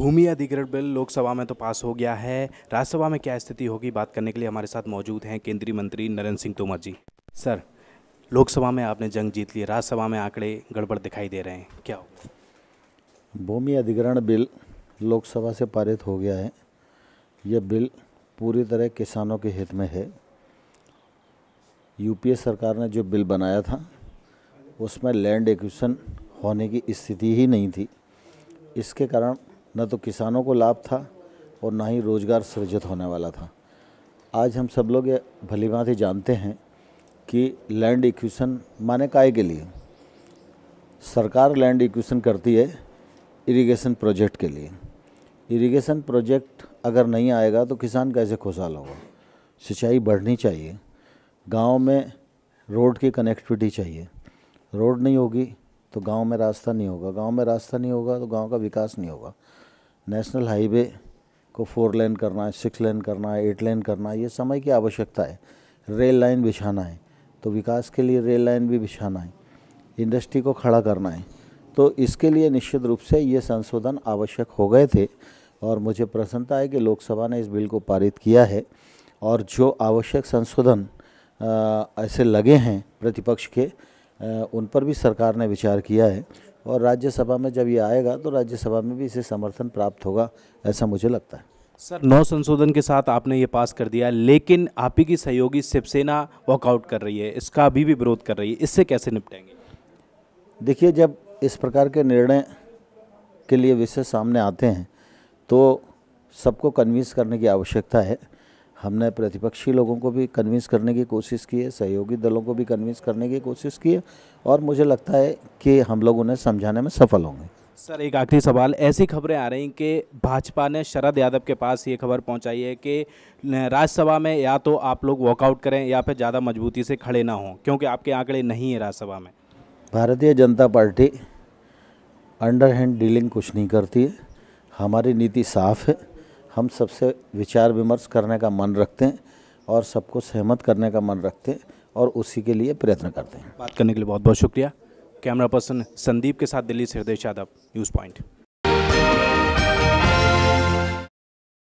भूमि अधिग्रहण बिल लोकसभा में तो पास हो गया है राज्यसभा में क्या स्थिति होगी बात करने के लिए हमारे साथ मौजूद हैं केंद्रीय मंत्री नरेंद्र सिंह तोमर जी सर लोकसभा में आपने जंग जीत ली राज्यसभा में आंकड़े गड़बड़ दिखाई दे रहे हैं क्या भूमि अधिग्रहण बिल लोकसभा से पारित हो गया है यह बिल पूरी तरह किसानों के हित में है यूपीए सरकार ने जो बिल बनाया था उसमें लैंड एक्विशन होने की स्थिति ही नहीं थी इसके कारण न तो किसानों को लाभ था और ना ही रोज़गार सृजित होने वाला था आज हम सब लोग ये भली भांति जानते हैं कि लैंड इक्वेशन माने काय के लिए सरकार लैंड इक्वेशन करती है इरिगेशन प्रोजेक्ट के लिए इरिगेशन प्रोजेक्ट अगर नहीं आएगा तो किसान कैसे खुशहाल होगा सिंचाई बढ़नी चाहिए गांव में रोड की कनेक्टिविटी चाहिए रोड नहीं होगी तो गांव में रास्ता नहीं होगा गांव में रास्ता नहीं होगा तो गांव का विकास नहीं होगा नेशनल हाईवे को फोर लेन करना है सिक्स लेन करना है एट लेन करना है ये समय की आवश्यकता है रेल लाइन बिछाना है तो विकास के लिए रेल लाइन भी बिछाना है इंडस्ट्री को खड़ा करना है तो इसके लिए निश्चित रूप से ये संशोधन आवश्यक हो गए थे और मुझे प्रसन्नता है कि लोकसभा ने इस बिल को पारित किया है और जो आवश्यक संशोधन ऐसे लगे हैं प्रतिपक्ष के उन पर भी सरकार ने विचार किया है और राज्यसभा में जब ये आएगा तो राज्यसभा में भी इसे समर्थन प्राप्त होगा ऐसा मुझे लगता है सर नौ संशोधन के साथ आपने ये पास कर दिया लेकिन आप ही की सहयोगी शिवसेना वॉकआउट कर रही है इसका अभी भी विरोध कर रही है इससे कैसे निपटेंगे देखिए जब इस प्रकार के निर्णय के लिए विषय सामने आते हैं तो सबको कन्विंस करने की आवश्यकता है हमने प्रतिपक्षी लोगों को भी कन्विंस करने की कोशिश की है सहयोगी दलों को भी कन्विंस करने की कोशिश की है और मुझे लगता है कि हम लोग उन्हें समझाने में सफल होंगे सर एक आखिरी सवाल ऐसी खबरें आ रही कि भाजपा ने शरद यादव के पास ये खबर पहुंचाई है कि राज्यसभा में या तो आप लोग वॉकआउट करें या फिर ज़्यादा मजबूती से खड़े ना हों क्योंकि आपके आंकड़े नहीं है राज्यसभा में भारतीय जनता पार्टी अंडर हैंड डीलिंग कुछ नहीं करती है हमारी नीति साफ़ है हम सबसे विचार विमर्श करने का मन रखते हैं और सबको सहमत करने का मन रखते हैं और उसी के लिए प्रयत्न करते हैं बात करने के लिए बहुत बहुत शुक्रिया कैमरा पर्सन संदीप के साथ दिल्ली से हृदय यादव न्यूज़ पॉइंट